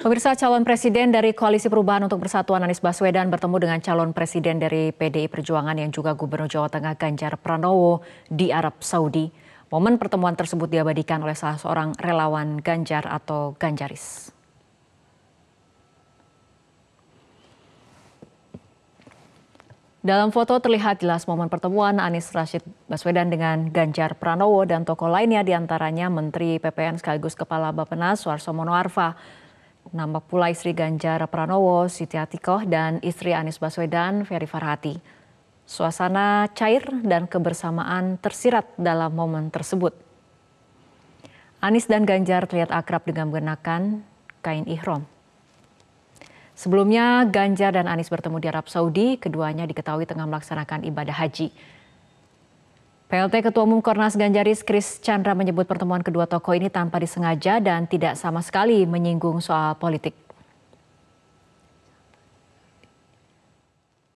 Pemirsa calon presiden dari Koalisi Perubahan untuk Persatuan Anies Baswedan bertemu dengan calon presiden dari PDI Perjuangan yang juga Gubernur Jawa Tengah Ganjar Pranowo di Arab Saudi. Momen pertemuan tersebut diabadikan oleh salah seorang relawan Ganjar atau Ganjaris. Dalam foto terlihat jelas momen pertemuan Anies Rashid Baswedan dengan Ganjar Pranowo dan tokoh lainnya diantaranya Menteri PPN sekaligus Kepala Bapenas Suarso Mono Nama pula istri Ganjar Pranowo, Siti Atikoh, dan istri Anies Baswedan, Ferry Farhati. Suasana cair dan kebersamaan tersirat dalam momen tersebut. Anies dan Ganjar terlihat akrab dengan mengenakan kain ihrom. Sebelumnya, Ganjar dan Anies bertemu di Arab Saudi. Keduanya diketahui tengah melaksanakan ibadah haji. PLT Ketua Umum Kornas Ganjaris Kris Chandra menyebut pertemuan kedua tokoh ini tanpa disengaja dan tidak sama sekali menyinggung soal politik.